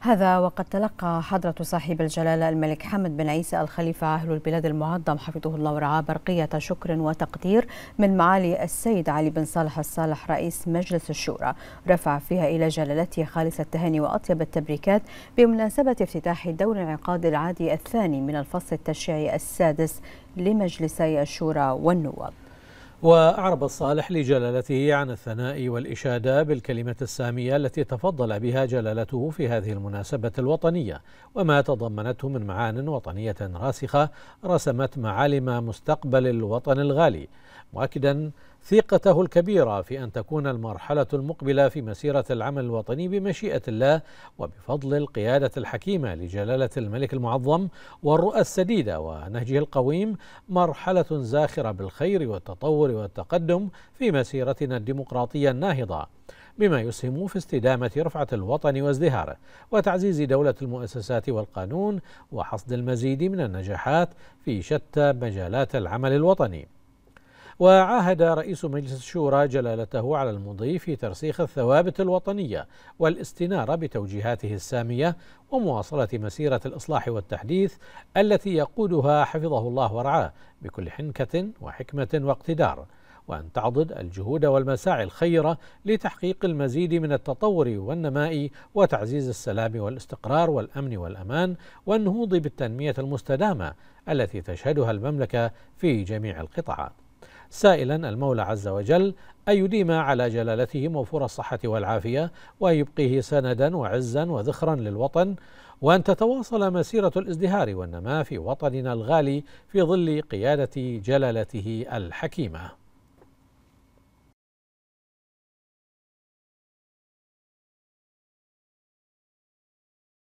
هذا وقد تلقى حضرة صاحب الجلالة الملك حمد بن عيسى الخليفة أهل البلاد المعظم حفظه الله ورعاه برقية شكر وتقدير من معالي السيد علي بن صالح الصالح رئيس مجلس الشورى رفع فيها إلى جلالته خالص التهاني وأطيب التبريكات بمناسبة افتتاح دور انعقاد العادي الثاني من الفصل التشريعي السادس لمجلسي الشورى والنواب وأعرب الصالح لجلالته عن الثناء والإشادة بالكلمة السامية التي تفضل بها جلالته في هذه المناسبة الوطنية وما تضمنته من معان وطنية راسخة رسمت معالم مستقبل الوطن الغالي مؤكدا ثقته الكبيرة في أن تكون المرحلة المقبلة في مسيرة العمل الوطني بمشيئة الله وبفضل القيادة الحكيمة لجلالة الملك المعظم والرؤى السديدة ونهجه القويم مرحلة زاخرة بالخير والتطور والتقدم في مسيرتنا الديمقراطية الناهضة بما يسهم في استدامة رفعة الوطن وازدهاره وتعزيز دولة المؤسسات والقانون وحصد المزيد من النجاحات في شتى مجالات العمل الوطني وعاهد رئيس مجلس الشورى جلالته على المضي في ترسيخ الثوابت الوطنية والاستنارة بتوجيهاته السامية ومواصلة مسيرة الإصلاح والتحديث التي يقودها حفظه الله ورعاه بكل حنكة وحكمة واقتدار وأن تعضد الجهود والمساعي الخيرة لتحقيق المزيد من التطور والنماء وتعزيز السلام والاستقرار والأمن والأمان والنهوض بالتنمية المستدامة التي تشهدها المملكة في جميع القطاعات سائلا المولى عز وجل أن يديم على جلالته موفور الصحة والعافية وأن يبقيه سندا وعزا وذخرا للوطن وأن تتواصل مسيرة الازدهار والنماء في وطننا الغالي في ظل قيادة جلالته الحكيمة